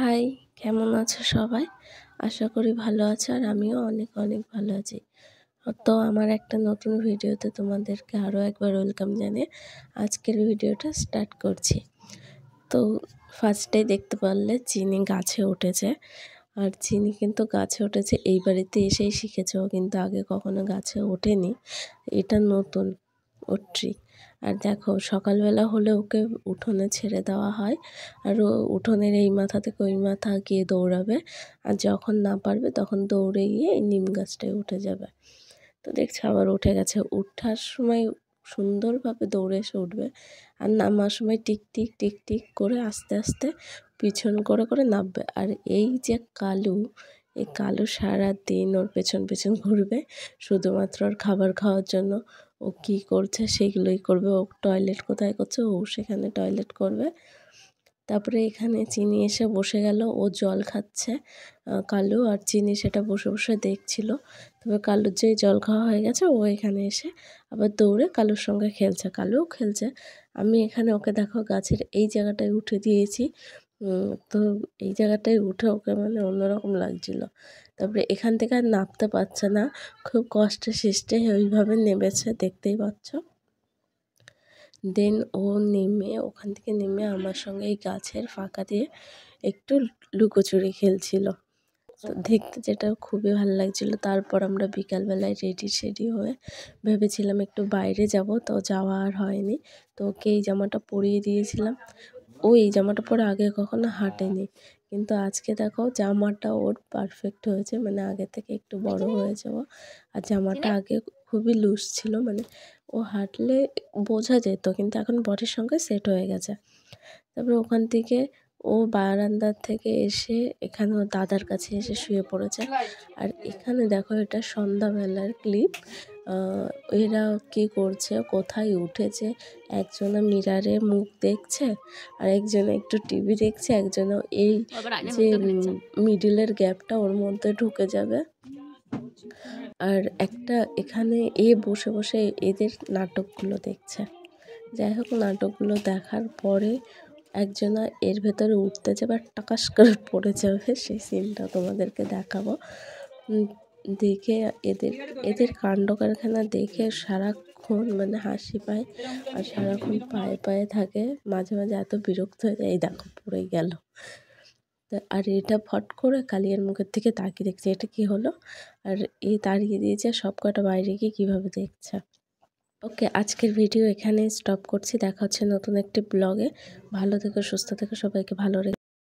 high কেমন আছো সবাই আশা করি ভালো আছো আর আমিও অনেক অনেক ভালো আছি তো আমার একটা নতুন ভিডিওতে তোমাদেরকে আরও একবার ওয়েলকাম জানিয়ে আজকের ভিডিওটা স্টার্ট করছি তো ফার্স্টে দেখতে পারলে চিনি গাছে উঠেছে আর চিনি কিন্তু গাছে উঠেছে এই বাড়িতে এসেই শিখেছে ও কিন্তু আগে কখনো গাছে ওঠেনি এটা নতুন ওর ট্রিক আর দেখো সকালবেলা হলে ওকে উঠোনে ছেড়ে দেওয়া হয় আর ও উঠোনের এই মাথা থেকে ওই মাথা গিয়ে দৌড়াবে আর যখন না পারবে তখন দৌড়ে গিয়ে এই নিম গাছটায় উঠে যাবে তো দেখছি আবার উঠে গেছে উঠার সময় সুন্দরভাবে দৌড়ে এসে উঠবে আর নামার সময় টিক টিক টিক টিক করে আস্তে আস্তে পিছন করে করে নামবে আর এই যে কালু এই কালু সারা দিন ওর পেছন পেছন ঘুরবে শুধুমাত্র ওর খাবার খাওয়ার জন্য ও কি করছে সেগুলোই করবে ও টয়লেট কোথায় করছে ও সেখানে টয়লেট করবে তারপরে এখানে চিনি এসে বসে গেল ও জল খাচ্ছে কালু আর চিনি সেটা বসে বসে দেখছিল তবে কালুর যে জল খাওয়া হয়ে গেছে ও এখানে এসে আবার দৌড়ে কালুর সঙ্গে খেলছে কালুও খেলছে আমি এখানে ওকে দেখো গাছের এই জায়গাটায় উঠে দিয়েছি তো এই জায়গাটায় উঠে ওকে মানে অন্যরকম লাগছিলো তারপরে এখান থেকে আর নামতে পারছে না খুব কষ্টে সৃষ্টে ওইভাবে নেমেছে দেখতেই পাচ্ছ দেন ও নেমে ওখান থেকে নেমে আমার সঙ্গে এই গাছের ফাঁকা দিয়ে একটু লুকোচুরি খেলছিল দেখতে যেটা খুবই ভালো লাগছিলো তারপর আমরা বিকালবেলায় রেডি সেডি হয়ে ভেবেছিলাম একটু বাইরে যাব তো যাওয়া আর হয়নি তো ওকে এই জামাটা পরিয়ে দিয়েছিলাম ও এই জামাটা পরে আগে কখনো হাঁটেনি কিন্তু আজকে দেখো জামাটা ওর পারফেক্ট হয়েছে মানে আগে থেকে একটু বড় হয়েছে ও আর জামাটা আগে খুবই লুজ ছিল মানে ও হাঁটলে বোঝা যেত কিন্তু এখন বটের সঙ্গে সেট হয়ে গেছে তারপরে ওখান থেকে ও বারান্দার থেকে এসে এখানে দাদার কাছে এসে শুয়ে পড়েছে আর এখানে দেখো এটা সন্ধ্যাবেলার ক্লিপ এরা কি করছে কোথায় উঠেছে একজনে মিরারে মুখ দেখছে আর একজনে একটু টিভি দেখছে একজনে এই যে মিডিলের গ্যাপটা ওর মধ্যে ঢুকে যাবে আর একটা এখানে এ বসে বসে এদের নাটকগুলো দেখছে যাই হোক নাটকগুলো দেখার পরে একজনা এর ভেতরে উঠতেছে বা টাকাস করে পড়ে যাবে সেই সিনটা তোমাদেরকে দেখাবো দেখে এদের এদের কাণ্ড কারখানা দেখে সারাক্ষণ মানে হাসি পায় আর সারাক্ষণ পায়ে পায়ে থাকে মাঝে মাঝে এত বিরক্ত হয়ে যায় এই দেখো পড়ে গেল আর এটা ফট করে কালিয়ার মুখের থেকে তাকিয়ে দেখছে এটা কি হলো আর এ তাড়িয়ে দিয়েছে সব কটা বাইরে গিয়ে কীভাবে দেখছে ওকে আজকের ভিডিও এখানে স্টপ করছি দেখা হচ্ছে নতুন একটি ব্লগে ভালো থেকে সুস্থ থেকো সবাইকে ভালো রেখে